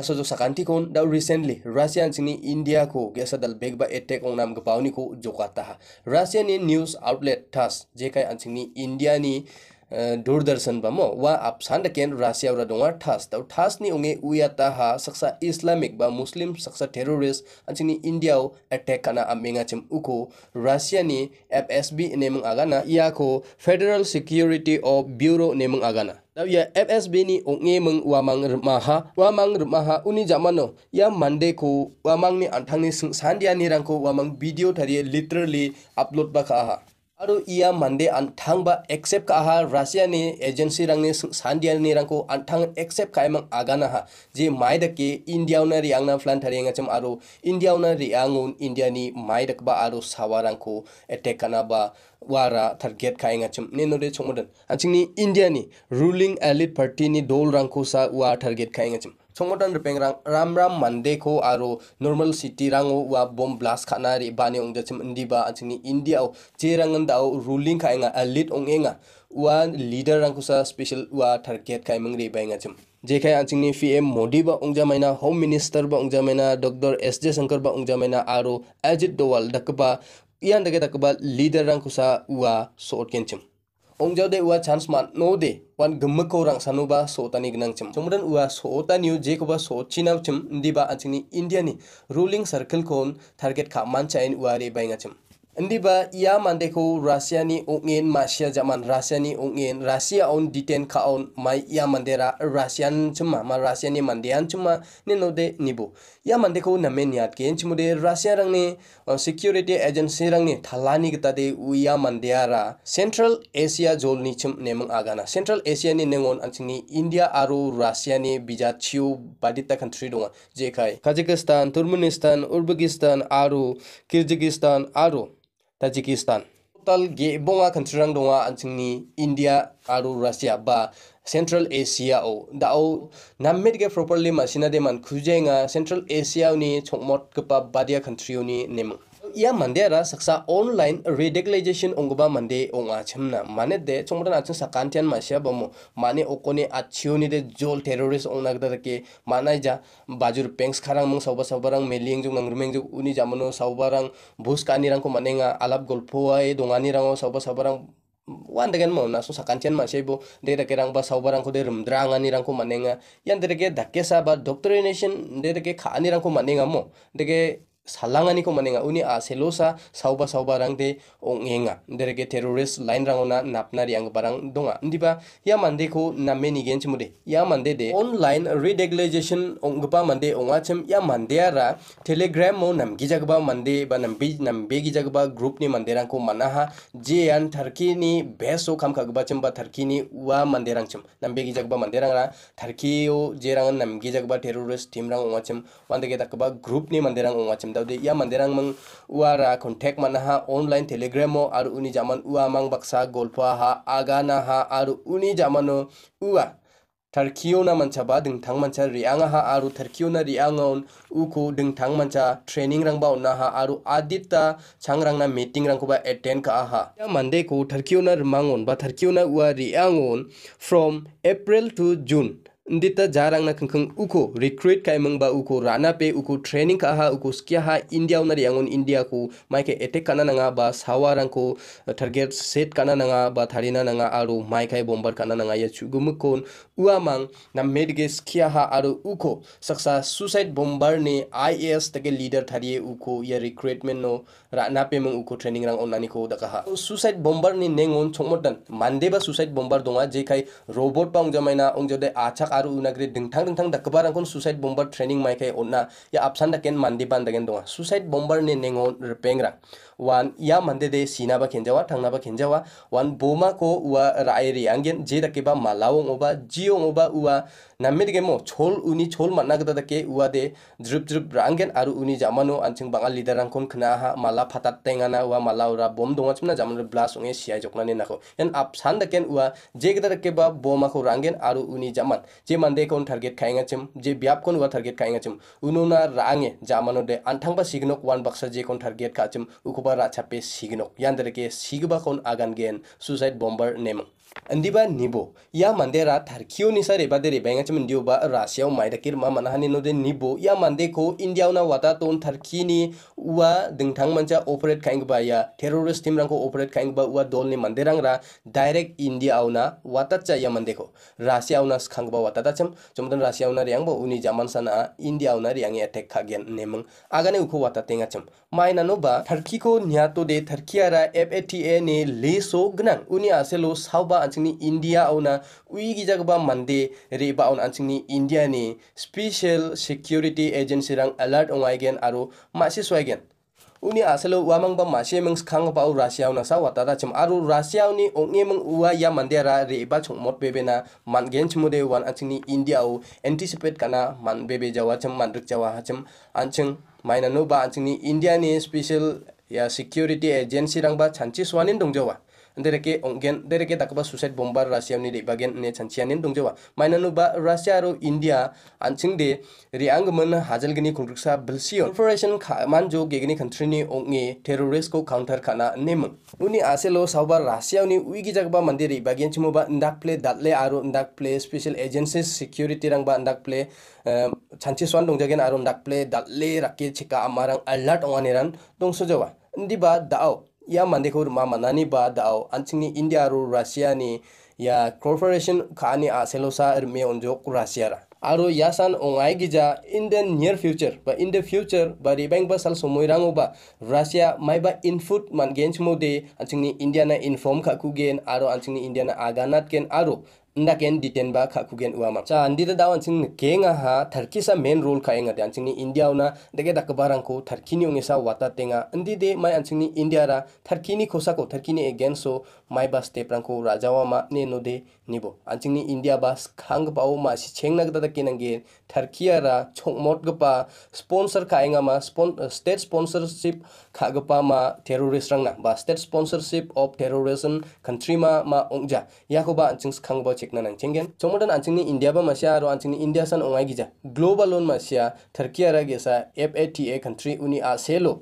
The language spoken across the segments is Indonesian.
तसोजो सकानी को रिसेंटली रशियान सिंह इंडिया को गेसदल बेग एटेक नाम पाउनी को जोका रशियन इन न्यूज आउटलेट ठास जेका इंडिया नी durdarsan bamo wa apsan da ken rasia ura dongar tas tau tas ni unge uya taha saksa islamic ba muslim saksa teroris anci ni Indiau o attack kana ame ngacem uku rasia ni fsb ne meng agana ia ko federal security of bureau ne meng agana tau ya fsb ni unge meng wa mang rumaha wa mang uni zamano ya mande ko wa mang ni antang ni sandia nirang rangko wa video tadi literally upload baka aha और इं मंडे आंथांग बा एक्सेप्ट का हा रसिया ने एजेंसी रंग ने सांडिया ने रंग को आंथांग एक्सेप्ट का मंग आगाना हा जे माइद के इंडिया उना रियांग फ्लान थरे ngacham आरो इंडिया उना रियांग इंडिया ने माइद और आरो सावा रंग को एटेक करना बा वारा थर्गेट काय ngacham ने नोरे छोमदन आचिंग इंडिया नि रूलिंग एलिट पार्टी नि दोल रंग को सा वार थर्गेट काय ngacham chongmotan ripeng rang ram ram mande ko aro normal city rango wa bomb blast khana ri bani ong jachim indi ba achini india o che rangan dao ruling kha enga elite ong enga wa leader rang sa special wa target kai mangri ba enga chim जेखाय आंचिंगनि P M Modi बा उंजामायना home minister बा उंजामायना doctor S Shankar Shankar बा उंजामायना आरो Ajit Doval दकबा ian दगे दकबा लीडर रंग कुसा उआ सोट केनचिम deh ua chance man no de wan gemmako rang sanoba sotani gnangchim chomran ua sotaniu jekoba ba ndiba ni india ni ruling circle kon target manca in ua re cem. Ndiba ia mandeko rahsia ni ungin masya zaman rahsia ni ungin rahsia on detain ka on mai ia mandera Russian cuma, ma Russia ni mandian cuma, ni node nibu ia mandeko namen yat ken de Russia rang ni uh, security agency rang ni thalani kita de uia mandiara Central Asia jol ni ne nemang agana Central Asia ni nengon ni India aru rahsia ni bija chiu badita country dong jekai Kazakhstan Turkmenistan Uzbekistan aru Kyrgyzstan aru tajikistan total ge bonga khanchurang donga anchingni india aru russia ba central asia o da o nammit ge properly masina de man khujenga central asia ni chokmot kpa badia country ni nemu ia mande ra saksa online radicalization ongoba mande onga chamna mane de chongmodan achu sakantian masya bomo mane okone achu ni de jol terrorist ongna gda ke mana ja bajur pengs kharang mung sauba sabarang meling jung nangrumeng jung uni jamono sabarang bus kani rang ko manenga alap golpo ai dongani rang o sauba sabarang one dengan mau nasu sakantian masya ibu de de kerang ba sabarang ko de rumdrang ani rang ko manenga yan de ke dakke sa ba doctrination de de ke khani ko manenga mo de सालांगानी को मनेगा उन्हें आसेलोसा साउबा साउबा रंग दे ओंगेंगा देर के टेररिस्ट लाइन रंगों ना नापना रियांग परंग दोंगा दीपा या मंदे को नमे निगेंच मुडे या मंदे दे ऑनलाइन रिडेगलेजेशन ओंगपा मंदे ओंगाचम या मंदे आरा टेलीग्राम मो नम गिजगबा मंदे बा नम बीज नम बेगिजगबा ग्रुप ने मंदे रंग को मना हा जे यान थरकी ने बेसो खाम खगबा चम बा थरकी ने वा मंदे रंग चम नम बेगिजगबा मंदे रंग रा थरकी ओ जे रंग नम गिजगबा टेररिस्ट टीम रंग ओंगाचम वंदे के तकबा ग्रुप ने मंदे रंग ओंगाचम dawde yaman derang mang uara contact ha online telegram o aru uni jaman ua mang baksa golpa ha aga ha aru uni jamano ua Tarkiyo na mancha ba manca mancha ha aru Tarkiyo na rianga on uku dengtang mancha training rang ba onna ha aru adita changrang na meeting rang kuba attend ka ha ya mande ko Tarkiyo na on ba Tarkiyo na ua rianga on from April to June ndita jarang na kengkeng uko recruit kai mengba uko rana pe uko training kaha ukur uko skia ha india unar yangon india ko maike etek kana nanga ba sawarang ko target set kana nanga ba tharina nanga aru maikai bombard kana nanga ya chugum kon uamang na medge skia ha aru uko saksa suicide bombard ne ias tege leader thariye uko ya recruitment no rana pe meng uko training rang onani ko daka ha suicide bombard ni nengon chongmodan mande ba suicide bomber donga kai robot pa ong jamaina ong aru unagre dingthang dingthang dakbar angkon suicide bomber training mai kai onna ya apsan daken mandi ban daken donga suicide bomber ne nengon repengra. wan ya mande de sina ba khenja wa thangna ba khenja wa wan boma ko wa raeri angen je da ke ba malawong oba jiong oba uwa named ge mo chol uni chol manna ga da ke uwa de drup drup rangen aru uni jamano anching bangal leader rang kon khna ha mala phatat tenga na wa malaura bom dong chna jamano blast unge sia jokna ne nako en ap san da ken uwa je ga da ke ba boma ko rangen aru uni jaman je mande kon target khainga chim je byap kon uwa target khainga chim uno na range jamano de anthang ba signok wan baksa je kon target ka chim ukuba ba rachape signo yandere ke sigba kon agan gen suicide bomber nemo अंदिबा निबो या मंदेरा रा थारखियो निसा रेबा दे रेबेंगा चमन दियोबा रासियाव माइदा किरमा मानहाने नो दे निबो या मानदे को इंडियाव ना वाता तोन थारखिनि उवा दिंथांग मानचा ऑपरेट खाइंग बा या टेररिस्ट टीम रंगको ऑपरेट खाइंग बा उवा दोल ने रंग रा डायरेक्ट इंडिया ना वाता चा या मानदे को रासियाव ना खांग वाता ता चम रासियाव ना रियांग उनि जामान साना इंडियाव रियांग अटैक खागेन आगाने उखो वाता माइना न्यातो दे एफएटीए ने लेसो गनां उनि आसेलो सावबा ansingni India na auna uigi jagba mande reba on ansingni India ni special security agency rang alert ongaigen aro masi swaigen uni asalo wamang ba masi meng skang ba Russia na sa watara chim aru Russia ni ongne meng uwa ya ra re ba mot bebe na mangen chmude wan ansingni India au anticipate kana man bebe jawa chim ruk jawa hachim ansing maina no ba India ni special ya security agency rang ba chanchi swanin dong jawa dereke ongen dereke takba s u s e t b o m b a r r u s i a ni de b a g i a n ne c a n c i a n n i n dongjawa mainanu ba r a s s i a ro india anching de r i a n g g e m e n h a j a l g e n i kulruksa b e l s i o n corporation ka manjo gegni e country ni ongne terrorist ko counter k a n a nem uni aselo sauba russia u ni w i g i jagba k mandiri b a g i a n chimo ba ndak play datle aro ndak play special agencies security rang ba ndak play chanchi swan dongjagen aro ndak play datle rakke chika amarang alert onganiran dongsojawa ndiba dao ya mande khur ma nani ba dao anchingni india ru russia ni ya corporation khani a selosa er me onjo russia ra aro yasan ongai gija in the near future ba in the future ba bank ba sal somoi rango ba russia mai ba input man gench mo de anchingni india na inform kha ku gen aro anchingni india na aganat ken aro ndaken diten ba kha kugen uama cha andita dawan sing kenga ha tharki sa main role kha nga dan singni india una dege dakbarang ko tharki ni ongesa wata tenga andi de mai an singni india ra tharki ni khosa ko ni again so mai ba step rang ko ma ne no de nibo an singni india ba khang pao ma si chengna da ge tharkia ya ra chokmot gpa sponsor kha nga ma eh, state sponsorship kha gpa ma terrorist rang na ba state sponsorship of terrorism country ma ma ongja yakoba an sing khang ba chekna nangcheng gen chomodan anching ni india ba masia aro anching ni india san ongai gi ja global loan masia turkey ara ge sa fata country uni a selo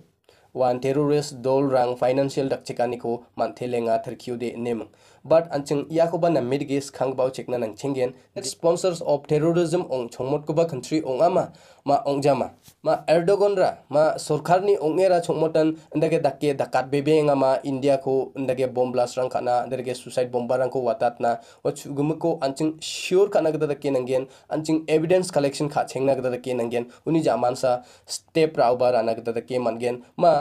wan terrorist dol rang financial dak chekani ko man thelenga turkey de nem but अंचिंग याकोबा ना मिड गेस खांग बाउ चेकना नंग छेंगेन स्पोंसर्स ऑफ टेररिज्म ओंग छोंगमोट कोबा कंट्री ओंगामा मा ओंगजामा मा एर्डोगन रा मा सरकार नि ओंगेरा छोंगमोटन दके दके दकात बेबेंगा मा इंडिया को दके बम ब्लास्ट रंग खाना दरके सुसाइड बम्बर रंग को वातातना ओ छुगुम को अंचिंग श्योर खाना गदा दके नंगेन अंचिंग एविडेंस कलेक्शन खा छेंगना गदा दके नंगेन उनी जामानसा स्टेप रावबा राना गदा दके मनगेन मा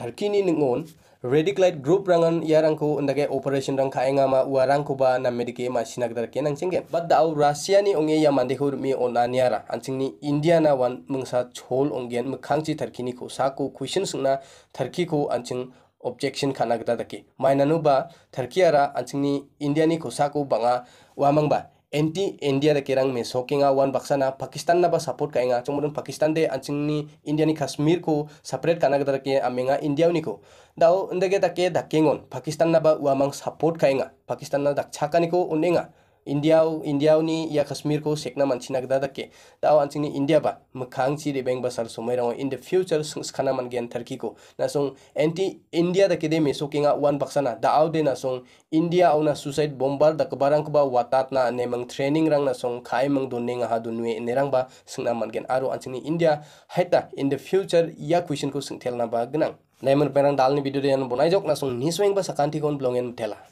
थर्की नि निंगोन Light group rangan yarangku ke operation rang khaenga ma warangku ba na medike ma sinagdar ke nang chenge bad dau russia ni onge ya mandehu mi ara ra ni india na wan mungsa chol ongen mukhangchi ni ko sako question sungna tarki ko anching objection khana gda dake mainanu ba ancing ni india ni ko saku banga wamang ba anti india da kerang me sokenga wan baksana pakistan na ba support kainga chungmudun pakistan de anchingni india ni kashmir ko separate kana gadar ke amenga india ni ko dao indage ta ke dakengon pakistan na ba uamang support kainga pakistan na dakchaka ni ko unenga Indiau, Indiau ni ya Kashmir ko sekna manchina kita tak ke. Tahu anci ni India ba, mukhang sih di bank besar semua orang. In the future sekarang mungkin yang terkini ko. nasong anti India tak kide mesoking a one baksa na. Tahu deh nasong India awa suicide bombar tak barang kuba watat na ne mung training rang nasong kai mung dunia ha dunia ne rang ba sekna mungkin aru anci ni India. Hai ta in the future ya question ko sekthel na ba gunang. Nah, menurut saya dalam video ini, bukan hanya untuk nasional, tapi juga ko negara lain.